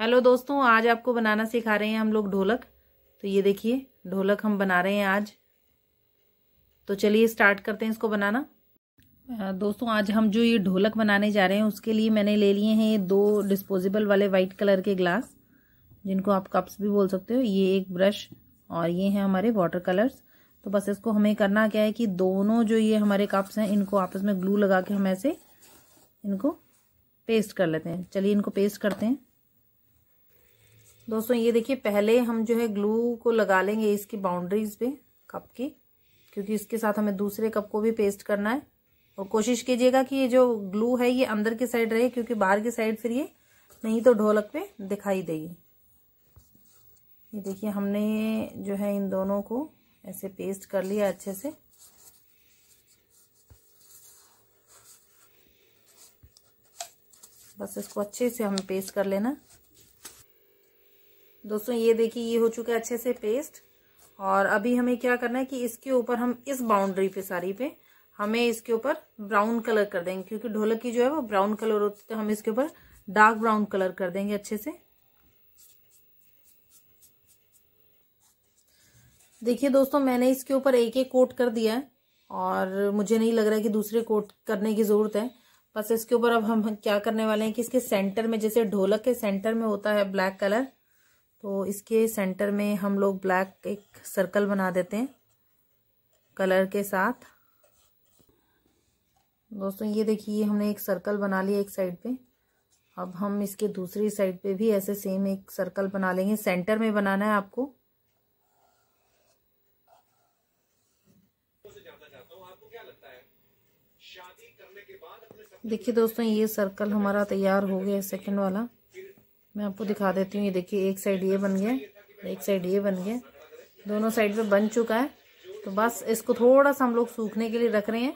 hello दोस्तों आज आपको बनाना सिखा रहे हैं हम लोग ढोलक तो ये देखिए ढोलक हम बना रहे हैं आज तो चलिए स्टार्ट करते हैं इसको बनाना दोस्तों आज हम जो ये ढोलक बनाने जा रहे हैं उसके लिए मैंने ले लिए हैं ये दो डिस्पोजेबल वाले वाइट कलर के ग्लास जिनको आप कप्स भी बोल सकते हो ये एक ब्रश और ये हैं हमारे वाटर कलर्स तो बस इसको हमें करना क्या है कि दोनों जो ये हमारे कप्स हैं इनको आपस में ग्लू लगा के हम ऐसे इनको पेस्ट कर लेते हैं चलिए इनको पेस्ट करते हैं दोस्तों ये देखिए पहले हम जो है ग्लू को लगा लेंगे इसकी बाउंड्रीज पे कप की क्योंकि इसके साथ हमें दूसरे कप को भी पेस्ट करना है और कोशिश कीजिएगा कि ये जो ग्लू है ये अंदर की साइड रहे क्योंकि बाहर की साइड फिर ये नहीं तो ढोलक पे दिखाई देगी ये देखिए हमने जो है इन दोनों को ऐसे पेस्ट कर लिया अच्छे से बस इसको अच्छे से हम पेस्ट कर लेना दोस्तों ये देखिए ये हो चुका है अच्छे से पेस्ट और अभी हमें क्या करना है कि इसके ऊपर हम इस बाउंड्री पे साड़ी पे हमें इसके ऊपर ब्राउन कलर कर देंगे क्योंकि ढोलक की जो है वो ब्राउन कलर होती है तो हम इसके ऊपर डार्क ब्राउन कलर कर देंगे अच्छे से देखिए दोस्तों मैंने इसके ऊपर एक एक कोट कर दिया है और मुझे नहीं लग रहा है कि दूसरे कोट करने की ज़रूरत है बस इसके ऊपर अब हम क्या करने वाले हैं कि इसके सेंटर में जैसे ढोलक के सेंटर में होता है ब्लैक कलर तो इसके सेंटर में हम लोग ब्लैक एक सर्कल बना देते हैं कलर के साथ दोस्तों ये देखिए हमने एक सर्कल बना लिया एक साइड पे अब हम इसके दूसरी साइड पे भी ऐसे सेम एक सर्कल बना लेंगे सेंटर में बनाना है आपको देखिए दोस्तों ये सर्कल हमारा तैयार हो गया सेकंड वाला मैं आपको दिखा देती हूँ ये देखिए एक साइड ये बन गया एक साइड ये बन गया दोनों साइड पे बन चुका है तो बस इसको थोड़ा सा हम लोग सूखने के लिए रख रहे हैं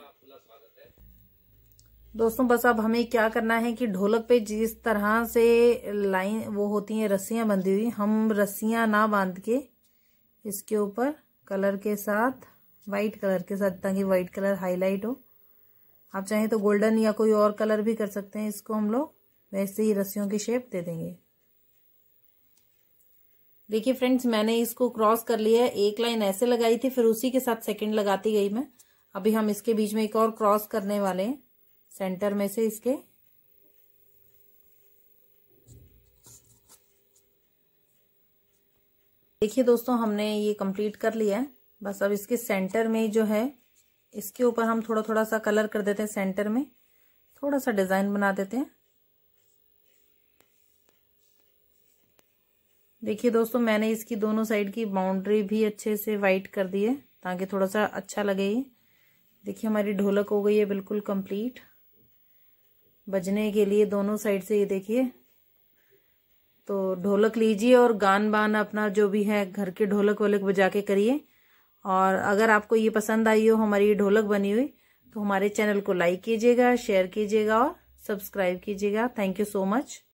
दोस्तों बस अब हमें क्या करना है कि ढोलक पे जिस तरह से लाइन वो होती हैं रस्सियां बंधी हुई हम रस्सियां ना बांध के इसके ऊपर कलर के साथ वाइट कलर के साथ ताकि वाइट कलर हाईलाइट हो आप चाहें तो गोल्डन या कोई और कलर भी कर सकते हैं इसको हम लोग वैसे ही रस्सियों की शेप दे देंगे देखिए फ्रेंड्स मैंने इसको क्रॉस कर लिया है एक लाइन ऐसे लगाई थी फिर उसी के साथ सेकंड लगाती गई मैं अभी हम इसके बीच में एक और क्रॉस करने वाले हैं सेंटर में से इसके देखिए दोस्तों हमने ये कंप्लीट कर लिया है बस अब इसके सेंटर में जो है इसके ऊपर हम थोड़ा थोड़ा सा कलर कर देते हैं सेंटर में थोड़ा सा डिजाइन बना देते हैं देखिए दोस्तों मैंने इसकी दोनों साइड की बाउंड्री भी अच्छे से वाइट कर दी है ताकि थोड़ा सा अच्छा लगे ये देखिए हमारी ढोलक हो गई है बिल्कुल कंप्लीट बजने के लिए दोनों साइड से ये देखिए तो ढोलक लीजिए और गान बान अपना जो भी है घर के ढोलक वोलक बजा के करिए और अगर आपको ये पसंद आई हो हमारी ये ढोलक बनी हुई तो हमारे चैनल को लाइक कीजिएगा शेयर कीजिएगा और सब्सक्राइब कीजिएगा थैंक यू सो मच